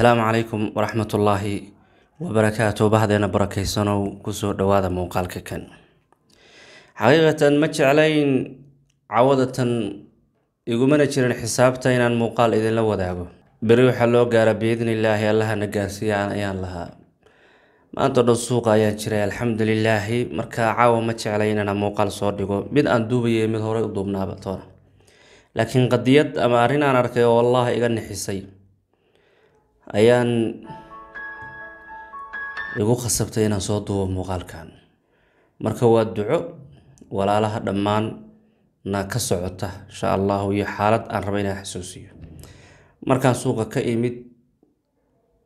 asalaamu calaykum waraxmatullaahi wabarakaatu bahdeena barakaysanow kusoo dhowaada muuqaalka kan xaqiiqatan ma jeclayn cawadatan igumana jirin xisaabta inaan muuqaal idinla wadaago beri waxaa loo gaara biidnillaahi allahana gaarsiiyaan ayaan lahaa maanta dhow suuqa ayaan jiray alxamdulilaahi marka caawa ma jeclay inaana muuqaal soo dhigo mid aan duubayay mid horey u duubnaaba toona laakiin qadiyad ama arrin aan arkay oo wallaahi iga nixisay ayaan igu khasabtay inaan soo duubo muuqaalkan marka waa duco walaalaha dhammaanna ka socota insha allahu iyo xaalad aan raba inaan xasuusiyo markaan suuqa ka imid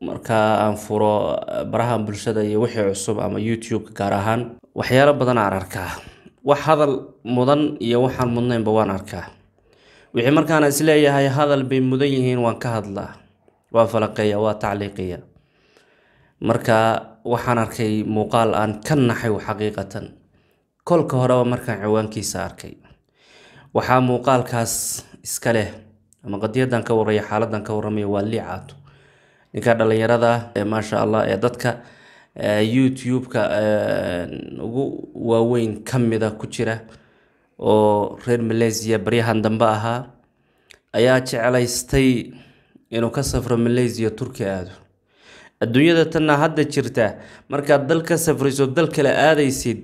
markaa aan furo eh, barahan bulshada iyo wixii cusub ama youtube gaar ahaan waxyaalo badan aan arkaa wax hadal mudan iyo waxaan mudnaynba waan arkaa wixii markaana isleeyahay hadal bay mudan yihiin waan ka hadlaa waa falaqeeya waa tacliiqiya marka waxaan arkay muuqaal aan ka naxay xaqiiqatan kolka horeba markaan ciwaankiisa arkay waxaa muuqaalkaas iska leh ama qadiyadan ka warraya xaaladan ka warramaya waa liicaato ninka dhallinyarada ee maasha allah ee dadka youtube-ka ugu waaweyn ka mida ku jira oo reer malaysiya baryahan dambe ahaa ayaa jeclaystay inuu ka safro malaysiya turki aado adduunyada tanna hadda jirta markaad dal ka safrayso dal kale aadaysid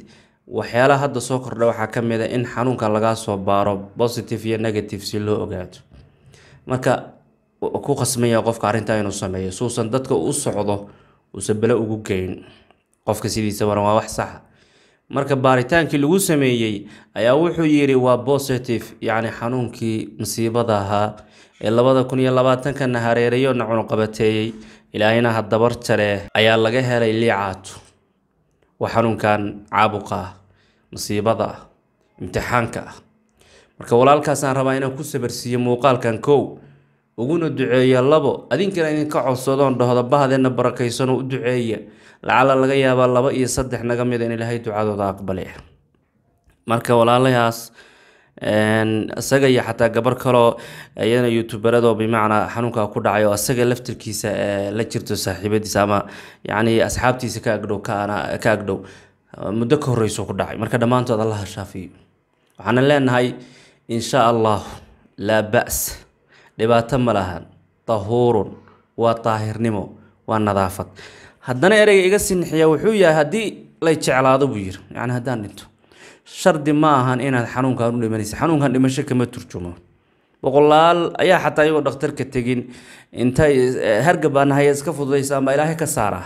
waxyaalaha hadda soo kordha waxaa ka mid a in xanuunka lagaa soo baaro positive iyo negative si loo ogaado marka ku qasmaya qofka arrintaa inuu sameeyo suusan dadka u socdo uusan bale ugu geyn qofka sidiisaba waa wax saxa marka baaritaankii lagu sameeyey ayaa wuxuu yidhi waa bositive yacni xanuunkii masiibada ahaa ee labada kun iyo labaatankana hareerayoona cunuqabateeyey ilaahayna hadabar ayaa laga helay liicaatu waa xanuunkan caabuqa ah masiibada ah imtixaanka ah marka walaalkaasaan rabaa inaan ku sabarsiiyo muuqaalkan kow uguna duceeya labo adinkana idinka codsadoon dhahdo bahdeena barakaysanoo u duceeya lacala laga yaabaa laba iyo saddex naga mid in ilaahay ducadooda aqbali marka walaalahaas isaga iyo xataa gabar kaloo iyadana youtuberadoo bimacnaa xanuunkaa ku dhacay oo isaga laftirkiisa la jirto saaxiibadiisa ama yacni asxaabtiisa ka agdhow ka agdhow muddo ka horreysuu ku dhacay marka dhammaantood allaha shaafiyo waxaana leenahay in shaa allah laa ba's dhibaato ma lahan tahuurun waa taahirnimo waa nadaafad haddana ereyga iga sinxiya wuxuu yahay haddii lay jeclaado buu yiri yacni haddaan dhinto shardi ma ahan inaad xanuunkan u dhimanaysa xanuunkan dhimasho kama turjumo boqolaal ayaa xataa iyagoo dhakhtarka tegin intay eh, hargabaanahaya iska fududaysa ilaahay ka saara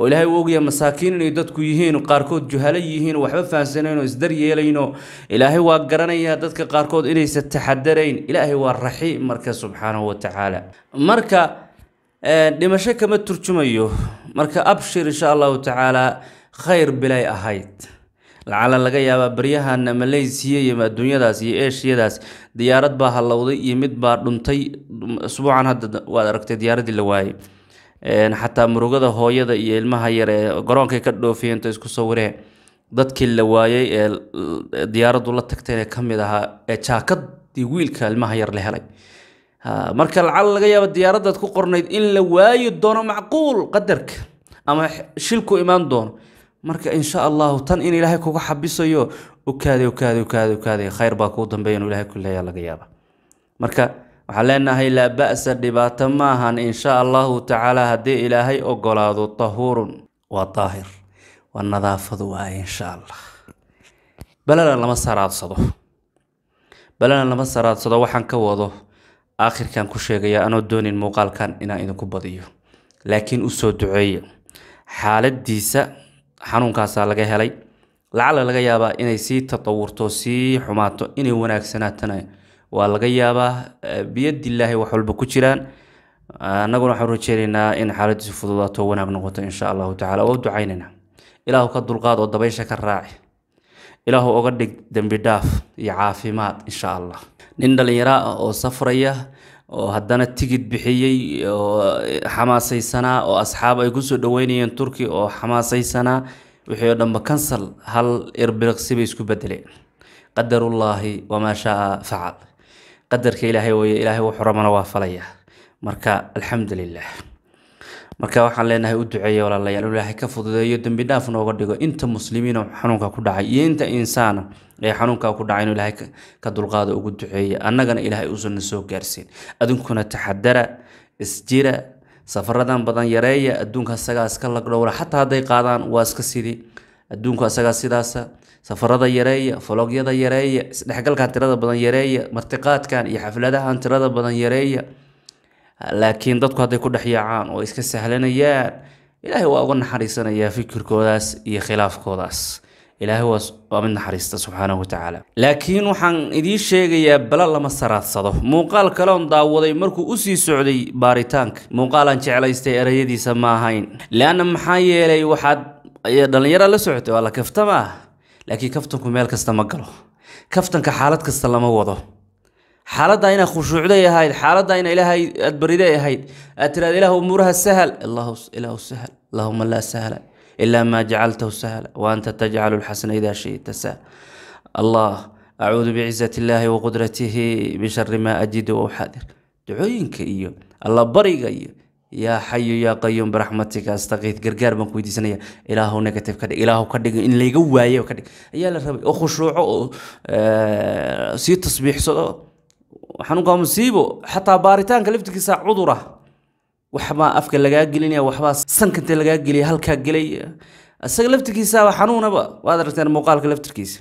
oo ilaahay uu ogaya masaakiin inay dadku yihiin qaarkood juhalo yihiin waxba fahamsanayn oo isdaryeelayno ilaahay waa garanaya dadka qaarkood inaysan taxadarayn ilaahay waa raxiim marka subxaanahu wa tacaala marka dhimasho kama turjumayo marka abshir insha allahu tacaala khayr bilay ahayd lacala laga yaabaa baryahana malaysiya iyo adduunyadaas iyo eshiyadaas diyaarad baa halowday iyo mid baa dhuntay usbuucan hadda waad aragtay diyaaradii la waayey xataa murugada hooyada iyo ilmaha yar ee garoonkay ka dhoofiyeento isku sawireen dadkii la waayey ee diyaaradu la tagtayna ka mid ahaa ee jaakadii wiilka ilmaha yar la helay Ah, marka lacal laga yaaba diyaaradaad ku qornayd in la waayi doono macquul qadarka ama shilku imaan doono marka insha allahu tan in ilaahay kuga xabisayo okaade okaade okaade okaade khayr baa kuu dambeeya inuu ilahay ku leeyaa laga yaaba marka waxaan leenahay laa ba'sa dhibaato maahan insha allahu tacaala haddii ilaahay ogolaado tahuurun waa daahir waa nadaafadu waaye insha allah balana lama saraadsado balana lama saraadsado waxaan ka wado aakhirkan ku sheegaya anoo doonin muuqaalkan inaan idinku badiyo laakiin u soo duceeya xaaladiisa xanuunkaasaa laga helay lacala laga yaabaa inay sii tatawurto sii xumaato inay wanaagsanaatana waa laga yaabaa eh, biyadilaahi wax walba ku jiraan annaguna waxaan rajeynaynaa in xaaladiisu fududaato wanaag noqoto insha allahu tacala waa u ilaahu ka dulqaad oo dabaysha ka raaci ilaahu oga dhig dembi dhaaf iyo caafimaad insha allah nin dhallinyaro ah oo safraya oo haddana tigid bixiyey oo xamaasaysanaa oo asxaab ay kusoo dhoweynayeen turki oo xamaasaysanaa wixii oo dhanba kansal hal irbiliqsi bay isku bedeleen qadarullaahi wamaa shaaa facal qadarka ilaahay weeye ilaahay wuxuu rabana waa falaya marka alxamdulilaah marka waxaan leenahay u duceeya walaalayaal ilaahay ka fududeeyo dembi dhaaf nooga dhigo inta muslimiina xanuunka ku dhacay iyo inta insaana ee xanuunka ku dhacay inuu ilaahay ka dulqaado ugu duceeya annagana ilaahay uusana soo gaarsiin adinkuna taxadara isjira safaradan badan yareeya adduunka asagaa iska lagdhowra xataa hadday qaadaan waa iska sidii adduunku asagaa sidaasa safarada yareeya fologyada yareeya isdhexgalkan tirada badan yareeya martiqaadkan iyo xafladahan tirada badan yareeya laakiin dadku hadday ku dhex yaacaan oo iska sahlanayaan ilaahay waa uga naxariisanayaa fikirkoodaas iyo khilaafkoodaas ilaahay waa mid naxariista subxaanahu watacaala laakiin waxaan idiin sheegayaa bala lama saraadsado muuqaal kaleon daawaday markuu u sii socday baaritaanka muuqaalaan jeclaystay erayadiisa ma ahayn leanna maxaa yeelay waxaad dhallinyara la socotay waa la kaftama laakiin kaftanku meel kasta ma galo kaftanka xaalad kasta lama wado xaaladda inaa khushuucday ahayd xaaladda ina ilaahay aad bariday ahayd aad tiraad ilaah umuuraha sahal ilaahu sahal allahuma laa sahla ilaa maa jacaltahu sahla wa tajcalu lxasana idaa shita sahla allah acuudu bicizat illaahi wa bishari maa ajidu uxaadir ducooyinka iyo allabariga iyo yaa xayu yaa qayuum biraxmatika astakiid gargaar baan ku ilaahu negative ka dhig ilaahu ka dhig in layga waayo ka dhig ayaa la rabay oo khushuuco oo eh, sii tasbiixsado xanuunka musiibo xataa baaritaanka laftigiisa cudur ah waxbaa afka lagaa gelinaya waxbaa sankanta lagaa geliya halkaa gelaya isaga laftirkiisaaba xanuunaba waad aragteen muuqaalka laftirkiisa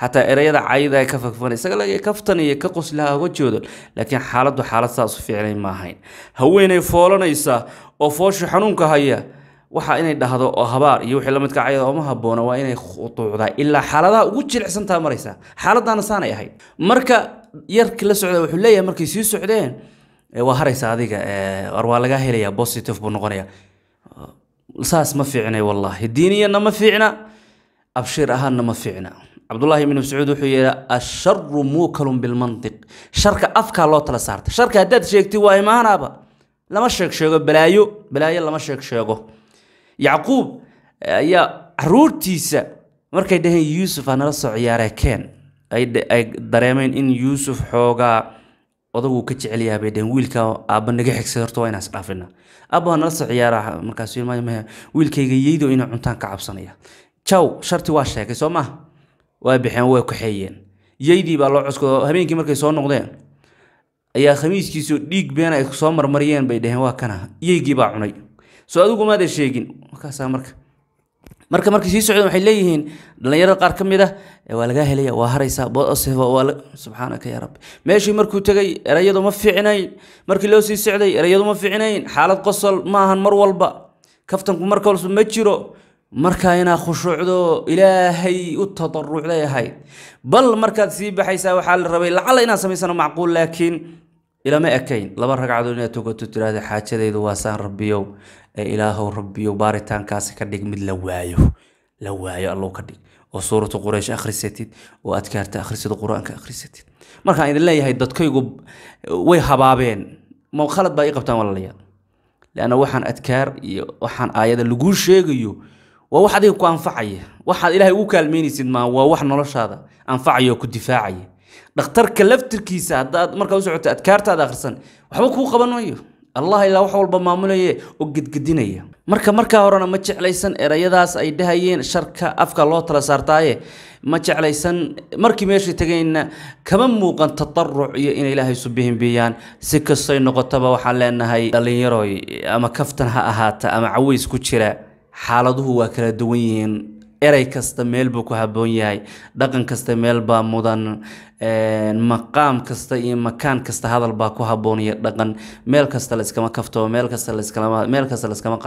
xataa ereyada cayda ka fagfana isaga kaftan iyo ka qoslaha wajooda laakiin xaaladdu xaalad saas u fiicnay ma ahayn haweenay foolanaysa oo foosha xanuunka haya waxa inay dhahdo oo habaar iyo wixii la midka cayada oo ma waa inay khuduucdaa ilaa xaaladaha ugu jilicsantaa maraysaa xaaladdaana saanay ahayd marka yarki la socda wuxuu leeyahay markay sii socdeen waa haraysa adiga war waa lagaa helayaa positive buu noqonaya saas ma fiicnay wallaahi diiniyanna ma fiicna abshiir ahaanna ma fiicna cabdullaahi ibnu mascuud wuxuu yidhi asharu muukalun bilmantiq sharka afkaa loo tala saarta sharka haddaad sheegtid waa imaanaaba lama sheeg balaayo balaayo lama sheeg yacquub eh, ayaa caruurtiisa markay dhaheen yuusuf anala soo ciyaaree keen ay dareemeen in yuusuf xoogaa odagu ka jecel yahay bay dhaheen wiilka aabba naga xigsay horta waa inaan isdhaafina aabba hanala soo ciyaara markaas wiilkayga yeydo inuu cuntaan ka cabsanaya jaw sharti waa sheegay soo maaha waa bixeen way kaxeeyeen yeydii baa loo coskado habeenkii markay soo noqdeen ayaa khamiiskiisu dhiig beena ay soo marmariyeen bay dhaheen waa kana yeygii baa cunay soo adigumaadan sheegin markaasa marka marka markay sii socdeen waxay leeyihiin dhalinyarada qaar ka mid ah waa lagaa helaya waa haraysaa subxaanaka yaa rabbi meeshii markuu tegay erayadu ma fiicnayn markii loo sii socday erayadu ma fiicnayn xaalad qosol maahan mar walba kaftanku mar walba ma jiro markaa inaad khushuucdo ilaahay u tadarucday ahayd bal markaad sii baxaysaa waxaa la rabay lacalla inaad samaysano macquul laakiin ilama ekayn laba ragcadood inaad togato tiraahda xaajadaydu waasaan rabbiyow ee ilaahow rabbiyow baaritaankaasi ka dhig mid la waayo la waayo allow ka dhig oo suuratu quraysh akhrisatid oo adkaarta akhrisada qur-aanka akhrisatid markaan idin leeyahay dadkaygu way habaabeen ma khalad baa ii qabtaan walaalayaal leanna waxaan adkaar iyo waxaan aayada laguu sheegayo waa wax adiga ku anfacaya waxaad ilaahay ugu kaalmeynaysid maa waa wax noloshaada anfacaya oo ku difaacaya dhakhtarka laftirkiisa hadaad markaa u socoto adkaartaada akhrisan waxba kuu qaban maayo allah ilaa wax walba maamulaye oo gedgedinaya marka markaa horena ma jeclaysan erayadaas ay dhahayeen sharka afka loo tala saartaaye ma jeclaysan markii meeshay tegayna kama muuqan tataruc iyo inay ilaahay isu bihinbiyaan si kastoy noqotaba waxaan leenahay dhallinyaroy ama kaftan ha ahaata ama caways ku jira xaaladuhu waa kala duwan yihiin eray kasta meel buu ku habboon yahay dhaqan kasta meel baa mudan maqaam kasta iyo makaan kasta hadal baa ku haboon iyo dhaqan meel kasta la iskama meel kasta laiskalama meel kasta la iskama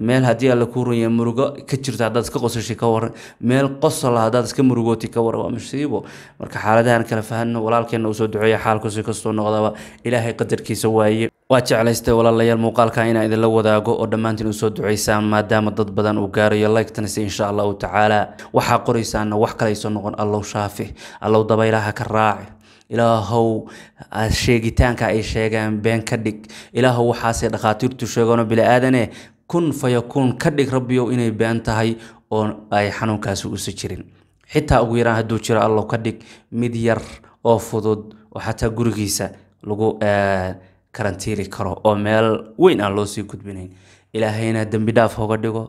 meel haddii alla kuu runyahay murugo ka jirto haddaad iska qosashay ka waran meel qosol ah haddaad iska murugooti ka waran waa musiibo marka xaaladahan kala fahanno walaalkeenna uu soo duceeya xaalku si kastuu noqdaba ilaahay qadarkiisa waaye waa jeclaystay walaalayaal muuqaalka ah inaan idinla wadaago oo dhammaantiin u ducaysaan maadaama dad badan uu gaarayo laygtanise insha allahu tacaala waxaa qoraysaana wax kale ay soo noqon allow shaafi allow dabayl ilaah ka raaci ilaahow ah, sheegitaanka ay sheegaan been ka dhig ilaahow waxaasee dhakhaatiirtu sheegoonoo bili-aadane kun fayakuun ka dhig rabbiyow inay been tahay oo ay xanuunkaasi usi jirin xitaa ugu yaraan hadduu jiro allow ka dhig mid yar oo fudud oo xataa gurigiisa lagu eh, karantiiri karo oo meel weyn aan loo sii gudbinayn ilaahayna dembidhaaf hoga dhigo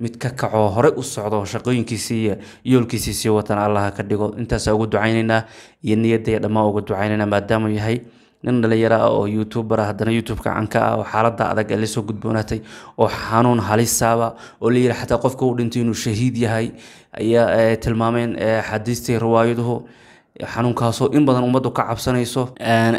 mid ka kacoo horey u socdo shaqooyinkiisii iyo yoolkiisii sii watana allaha ka dhigo intaasa ugu ducaynaynaa iyo niyadaya dhammaan uga ducaynaynaa maadaamuu yahay nin dhalinyaro ah oo youtuber ah haddana youtubeka canka ah oo xaalada adag ee lasoo gudboonaatay oo xanuun halisaaba oo layihi xataa qofka u dhintay inuu shahiid yahay ayaa eh, tilmaameen eh, xadiistii riwaayaduhu xanuunkaasoo in badan ummaddu ka cabsanayso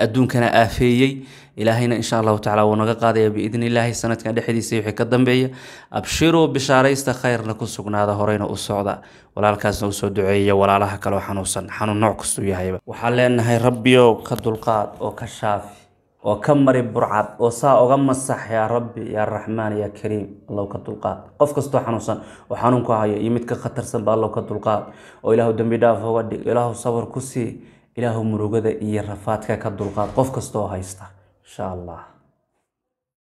adduunkana aafeeyey ilaahayna insha allahu tacala wuu naga qaadaya biidni sanadkan dhexdiisa wixii ka dambeeya abshiruu bishaaraysta khayrna ku sugnaada horeyna u socda walaalkaasna u soo duceeya walaalaha kaloo xanuunsan xanuun nooc kastuu yahayba waxaan leenahay rabbiyow ka dulqaad oo ka shaafi oo ka mari burcad oo saa uga masax yaa rabbi yaa raxmaan yaa kariim allow ka dulqaad qof kastoo xanuunsan oo xanuunku hayo iyo mid ka khatarsan ba allow ka dulqaad oo ilaahu dembi dhaaf oga dhig ilaahu sabar ku sii ilaahu murugada iyo rafaadka ka dulqaad qof kastoo haysta insha allah